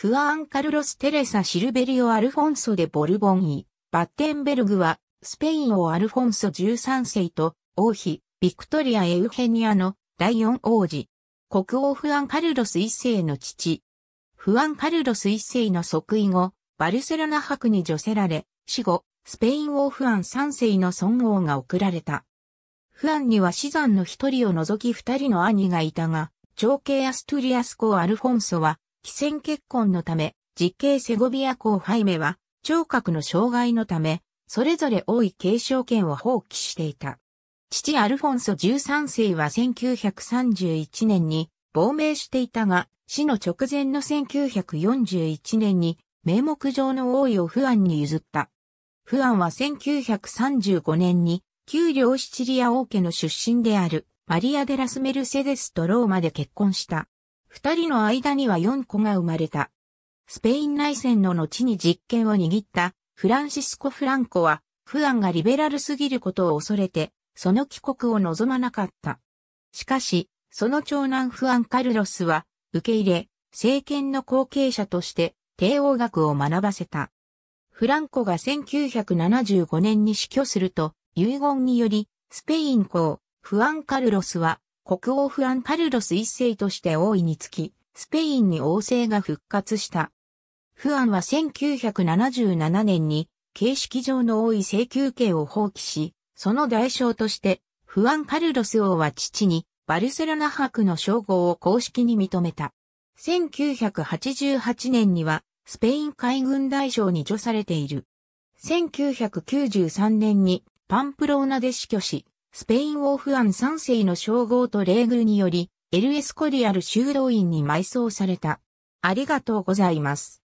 フアン・カルロス・テレサ・シルベリオ・アルフォンソ・でボルボンイ、バッテンベルグは、スペイン王アルフォンソ13世と、王妃、ビクトリア・エウヘニアの第四王子。国王フアン・カルロス一世の父。フアン・カルロス一世の即位後、バルセロナ博に除せられ、死後、スペイン王フアン三世の尊王が贈られた。フアンには死産の一人を除き二人の兄がいたが、長兄アストゥリアスコ・アルフォンソは、非戦結婚のため、実刑セゴビア公ハイメは、聴覚の障害のため、それぞれ多い継承権を放棄していた。父アルフォンソ13世は1931年に亡命していたが、死の直前の1941年に名目上の王位をフアンに譲った。フアンは1935年に旧領シチリア王家の出身であるマリア・デラス・メルセデスとローマで結婚した。二人の間には4子が生まれた。スペイン内戦の後に実権を握ったフランシスコ・フランコは、フアンがリベラルすぎることを恐れて、その帰国を望まなかった。しかし、その長男フアン・カルロスは、受け入れ、政権の後継者として、帝王学を学ばせた。フランコが1975年に死去すると、遺言により、スペイン公、フアン・カルロスは、国王フアン・カルロス一世として王位につき、スペインに王政が復活した。フアンは1977年に形式上の王位請求権を放棄し、その代償として、フアン・カルロス王は父にバルセロナ博の称号を公式に認めた。1988年にはスペイン海軍大将に除されている。1993年にパンプローナで死去し、スペインオフアン三世の称号と礼遇により、エルエスコリアル修道院に埋葬された。ありがとうございます。